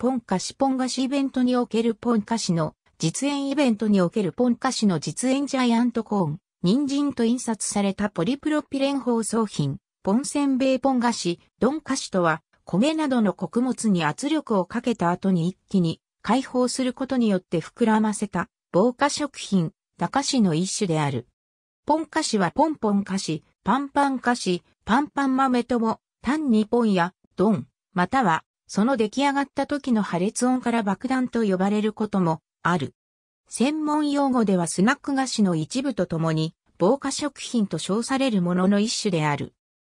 ポン菓子ポン菓子イベントにおけるポン菓子の実演イベントにおけるポン菓子の実演ジャイアントコーン、人参と印刷されたポリプロピレン包装品、ポンセンベイポン菓子、ドン菓子とは、米などの穀物に圧力をかけた後に一気に解放することによって膨らませた防火食品、ダカシの一種である。ポン菓子はポンポン菓子、パンパン菓子、パンパン豆とも、単にポンや、ドン、またはその出来上がった時の破裂音から爆弾と呼ばれることもある。専門用語ではスナック菓子の一部とともに、防火食品と称されるものの一種である。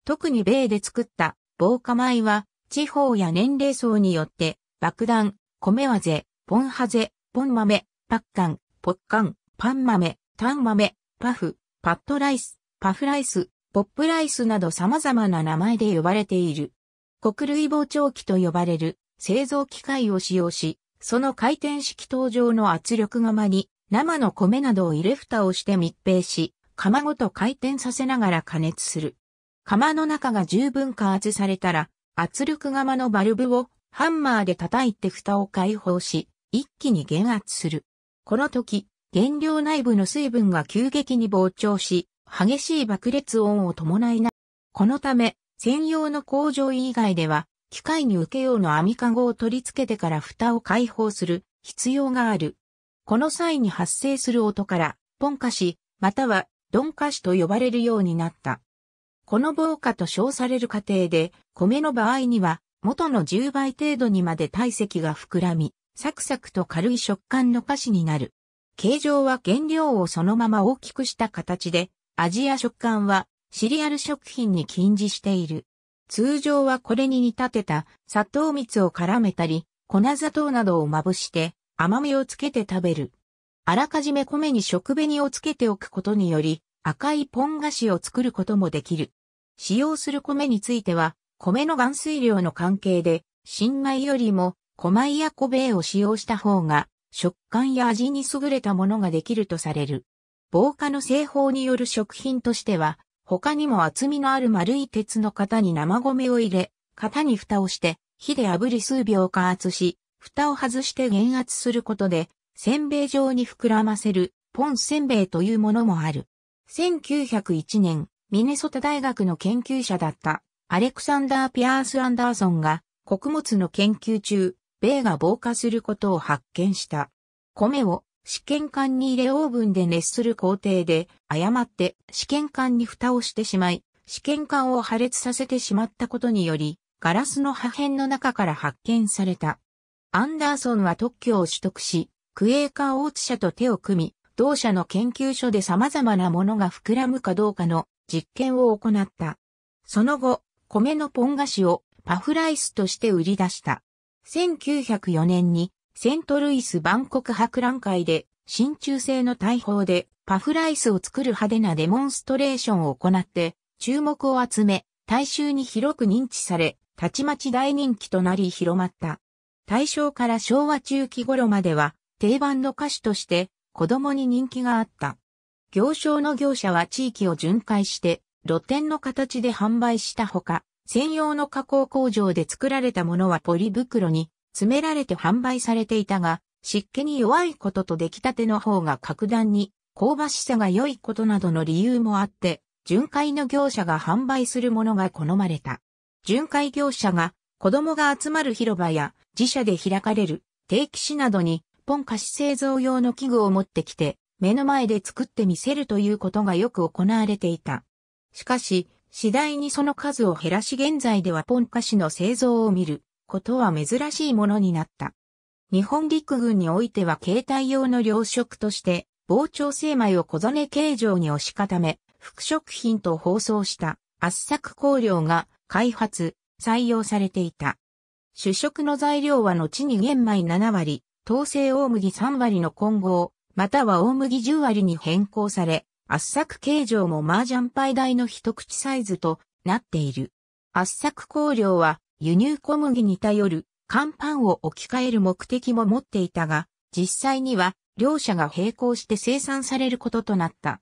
特に米で作った防火米は、地方や年齢層によって、爆弾、米はぜ、ポンハゼ、ポン豆、パッカン、ポッカン、パン豆、タン豆、パフ、パッドライス、パフライス、ポップライスなど様々な名前で呼ばれている。国類膨張機と呼ばれる製造機械を使用し、その回転式登場の圧力釜に生の米などを入れ蓋をして密閉し、釜ごと回転させながら加熱する。釜の中が十分加圧されたら、圧力釜のバルブをハンマーで叩いて蓋を開放し、一気に減圧する。この時、原料内部の水分が急激に膨張し、激しい爆裂音を伴いな。このため、専用の工場以外では、機械に受け用の網かごを取り付けてから蓋を開放する必要がある。この際に発生する音から、ポンカシ、またはドンカシと呼ばれるようになった。この防火と称される過程で、米の場合には、元の10倍程度にまで体積が膨らみ、サクサクと軽い食感の菓子になる。形状は原料をそのまま大きくした形で、味や食感はシリアル食品に禁じしている。通常はこれに煮立てた砂糖蜜を絡めたり、粉砂糖などをまぶして甘みをつけて食べる。あらかじめ米に食紅をつけておくことにより、赤いポン菓子を作ることもできる。使用する米については、米の含水量の関係で、新米よりも、小米や小米を使用した方が、食感や味に優れたものができるとされる。防火の製法による食品としては、他にも厚みのある丸い鉄の型に生米を入れ、型に蓋をして、火で炙り数秒加圧し、蓋を外して減圧することで、せんべい状に膨らませる、ポンせんべいというものもある。1901年、ミネソタ大学の研究者だったアレクサンダー・ピアース・アンダーソンが穀物の研究中、米が防火することを発見した。米を試験管に入れオーブンで熱する工程で、誤って試験管に蓋をしてしまい、試験管を破裂させてしまったことにより、ガラスの破片の中から発見された。アンダーソンは特許を取得し、クエーカーオーツ社と手を組み、同社の研究所で様々なものが膨らむかどうかの実験を行った。その後、米のポン菓子をパフライスとして売り出した。1904年にセントルイス万国博覧会で、真鍮製の大砲で、パフライスを作る派手なデモンストレーションを行って、注目を集め、大衆に広く認知され、たちまち大人気となり広まった。大正から昭和中期頃までは、定番の歌手として、子供に人気があった。行商の業者は地域を巡回して、露店の形で販売したほか、専用の加工工場で作られたものはポリ袋に詰められて販売されていたが、湿気に弱いことと出来たての方が格段に香ばしさが良いことなどの理由もあって、巡回の業者が販売するものが好まれた。巡回業者が子供が集まる広場や自社で開かれる定期誌などにポン菓子製造用の器具を持ってきて目の前で作ってみせるということがよく行われていた。しかし、次第にその数を減らし現在ではポン菓子の製造を見ることは珍しいものになった。日本陸軍においては携帯用の糧食として、膨張精米を小曽形状に押し固め、副食品と包装した圧搾香料が開発、採用されていた。主食の材料は後に玄米7割、統制大麦3割の混合、または大麦10割に変更され、圧搾形状も麻雀牌大の一口サイズとなっている。圧搾香料は輸入小麦に頼る、乾パンを置き換える目的も持っていたが、実際には両者が並行して生産されることとなった。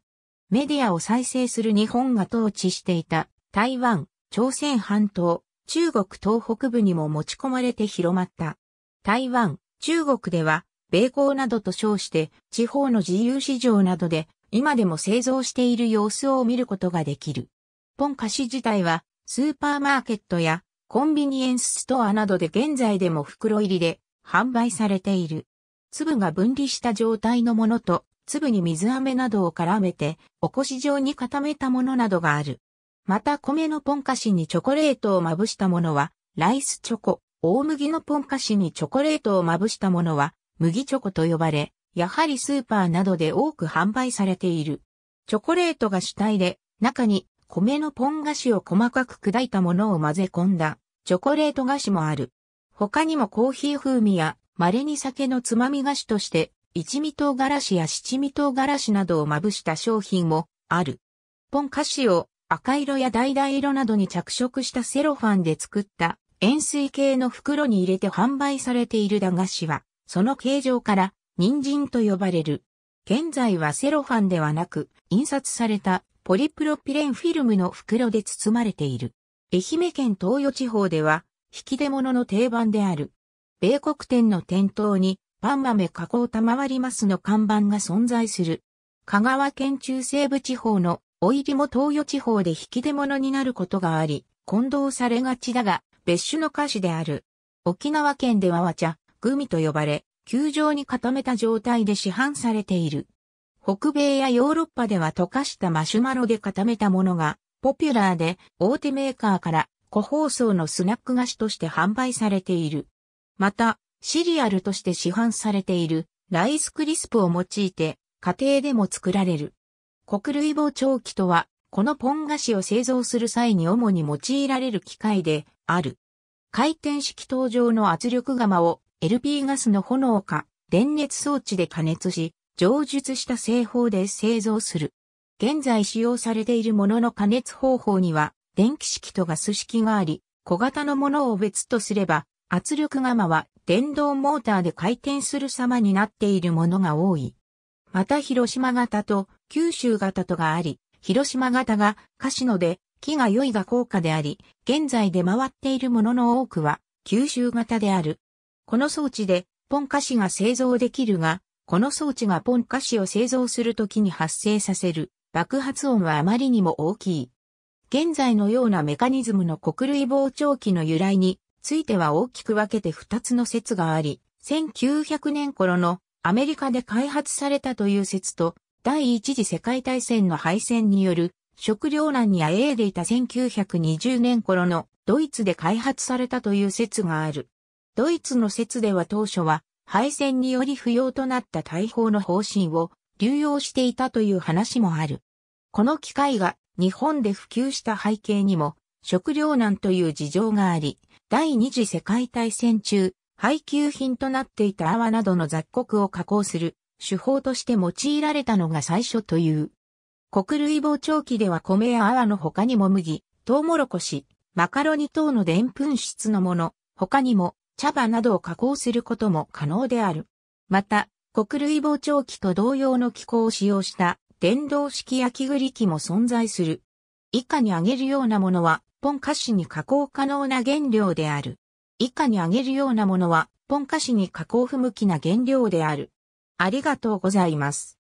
メディアを再生する日本が統治していた台湾、朝鮮半島、中国東北部にも持ち込まれて広まった。台湾、中国では、米港などと称して地方の自由市場などで今でも製造している様子を見ることができる。ポン菓子自体はスーパーマーケットやコンビニエンスストアなどで現在でも袋入りで販売されている。粒が分離した状態のものと、粒に水飴などを絡めて、おこし状に固めたものなどがある。また米のポン菓子にチョコレートをまぶしたものは、ライスチョコ、大麦のポン菓子にチョコレートをまぶしたものは、麦チョコと呼ばれ、やはりスーパーなどで多く販売されている。チョコレートが主体で、中に米のポン菓子を細かく砕いたものを混ぜ込んだ、チョコレート菓子もある。他にもコーヒー風味や、稀に酒のつまみ菓子として、一味唐辛子や七味唐辛子などをまぶした商品もある。ポン菓子を赤色や橙色などに着色したセロファンで作った円錐形の袋に入れて販売されている駄菓子は、その形状から人参と呼ばれる。現在はセロファンではなく、印刷されたポリプロピレンフィルムの袋で包まれている。愛媛県東予地方では、引き出物の定番である。米国店の店頭に、パン豆加工賜りますの看板が存在する。香川県中西部地方の、お入りも東予地方で引き出物になることがあり、混同されがちだが、別種の菓子である。沖縄県では和茶、グミと呼ばれ、球状に固めた状態で市販されている。北米やヨーロッパでは溶かしたマシュマロで固めたものが、ポピュラーで大手メーカーから個包装のスナック菓子として販売されている。また、シリアルとして市販されているライスクリスプを用いて家庭でも作られる。国類膨張機とは、このポン菓子を製造する際に主に用いられる機械である。回転式登場の圧力釜を LP ガスの炎か電熱装置で加熱し、上述した製法で製造する。現在使用されているものの加熱方法には、電気式とガス式があり、小型のものを別とすれば、圧力釜は電動モーターで回転する様になっているものが多い。また広島型と九州型とがあり、広島型がカシノで木が良いが高価であり、現在で回っているものの多くは九州型である。この装置でポンカシが製造できるが、この装置がポンカシを製造するときに発生させる爆発音はあまりにも大きい。現在のようなメカニズムの国類膨張器の由来については大きく分けて2つの説があり、1900年頃のアメリカで開発されたという説と、第一次世界大戦の敗戦による食糧難にあえいでいた1920年頃のドイツで開発されたという説がある。ドイツの説では当初は敗戦により不要となった大砲の方針を流用していたという話もある。この機械が日本で普及した背景にも食糧難という事情があり、第二次世界大戦中、配給品となっていた泡などの雑穀を加工する手法として用いられたのが最初という。国類膨張期では米や泡の他にも麦、トウモロコシ、マカロニ等のでんぷん質のもの、他にも茶葉などを加工することも可能である。また、穀類膨張機と同様の機構を使用した電動式焼き栗機も存在する。以下に挙げるようなものは、ポン菓子に加工可能な原料である。以下に挙げるようなものは、ポン菓子に加工不向きな原料である。ありがとうございます。